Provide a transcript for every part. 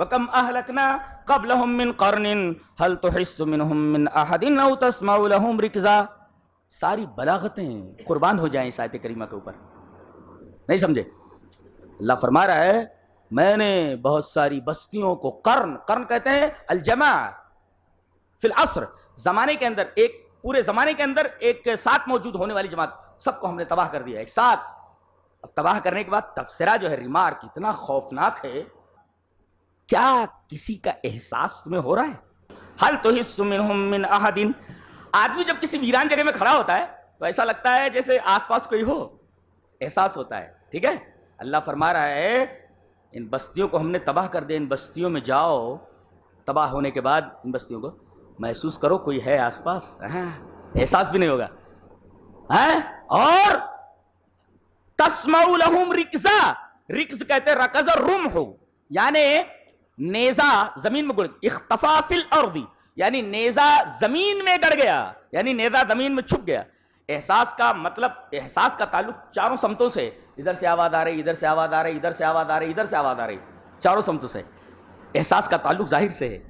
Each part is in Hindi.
वकम अहलकना कबल मिन करनिन हल तो मिन अहदिन तस्माउलहम रिकज़ा सारी बलागतें कुर्बान हो जाएं सायत करीमा के ऊपर नहीं समझे अल्लाह फरमा रहा है मैंने बहुत सारी बस्तियों को कर्न कर्न कहते हैं अलजमा फिल असर जमाने के अंदर एक पूरे जमाने के अंदर एक साथ मौजूद होने वाली जमात सबको हमने तबाह कर दिया एक साथ अब तबाह करने के बाद तबसरा जो है रिमार्क इतना खौफनाक है क्या किसी का एहसास तुम्हें हो रहा है हल तो हिस्मिन अहदिन आदमी जब किसी वीरान जगह में खड़ा होता है तो ऐसा लगता है जैसे आसपास कोई हो एहसास होता है ठीक है अल्लाह फरमा रहा है इन बस्तियों को हमने तबाह कर दिया इन बस्तियों में जाओ तबाह होने के बाद इन बस्तियों को महसूस करो कोई है आसपास हाँ, एहसास भी नहीं होगा है हाँ, और तस्मा रिक्सा रिक्स कहते रकज रुम हो यानी नेजा जमीन में गुड़ इख्तफाफिल अर्दी यानी नेजा जमीन में गड़ गया यानी नेजा जमीन में छुप गया एहसास का मतलब एहसास का ताल्लुक चारों समतों से इधर से आवाज़ आ रही इधर से आवाज़ आ रही इधर से आवाज़ आ रही इधर से आवाज़ आ रही चारों समतों से एहसास का ताल्लुक जाहिर से है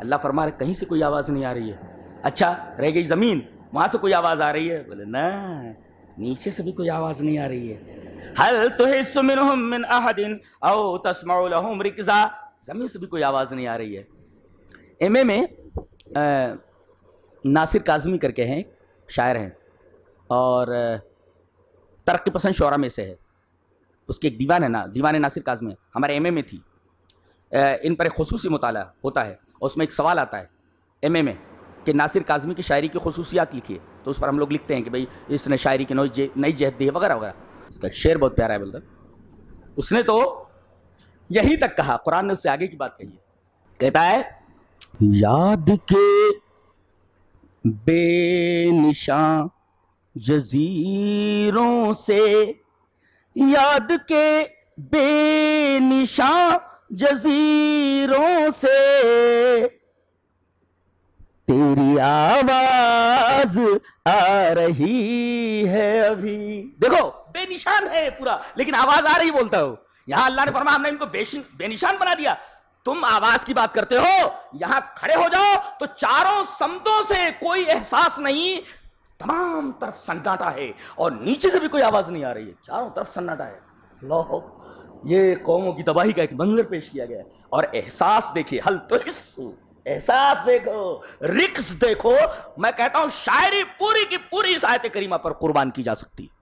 अल्लाह फरमा रहे कहीं से कोई आवाज़ नहीं आ रही है अच्छा रह गई ज़मीन वहां से कोई आवाज़ आ रही है बोले न नीचे से भी कोई आवाज़ नहीं आ रही है हल तो मिन अहदिन औ तस्मा रिकज़ा ज़मीन से भी कोई आवाज़ नहीं आ रही है एम ए में आ, नासिर काजमी करके हैं शायर हैं और तरक्की पसंद शरा में से है उसकी एक दीवान है ना दीवान नासिर काजमी हमारे ए में थी आ, इन पर एक खसूस मताल होता है और उसमें एक सवाल आता है ए में कि नासिर काजमी की शायरी की खसूसियात लिखिए तो उस पर हम लोग लिखते हैं कि भाई इसने शायरी की नई नई जहत दी है वगैरह वगैरह इसका शेर बहुत प्यारा है बोलता उसने तो यही तक कहा कुरान ने उससे आगे की बात कही है कहता है याद के बेनिशां जजीरों से याद के बेनिशां जजीरों से तेरी आवाज आ रही है अभी देखो बेनिशान है पूरा लेकिन आवाज आ रही बोलता हूं यहां अल्लाह ने फरमा हमने इनको बेनिशान बना दिया तुम आवाज की बात करते हो यहां खड़े हो जाओ तो चारों समतों से कोई एहसास नहीं तमाम तरफ सन्नाटा है और नीचे से भी कोई आवाज नहीं आ रही है चारों तरफ सन्नाटा है लो ये कौमों की तबाही का एक मंजर पेश किया गया है और एहसास देखिए हल तो एहसास देखो रिक्स देखो मैं कहता हूं शायरी पूरी की पूरी इस आयत करीमा पर कुर्बान की जा सकती है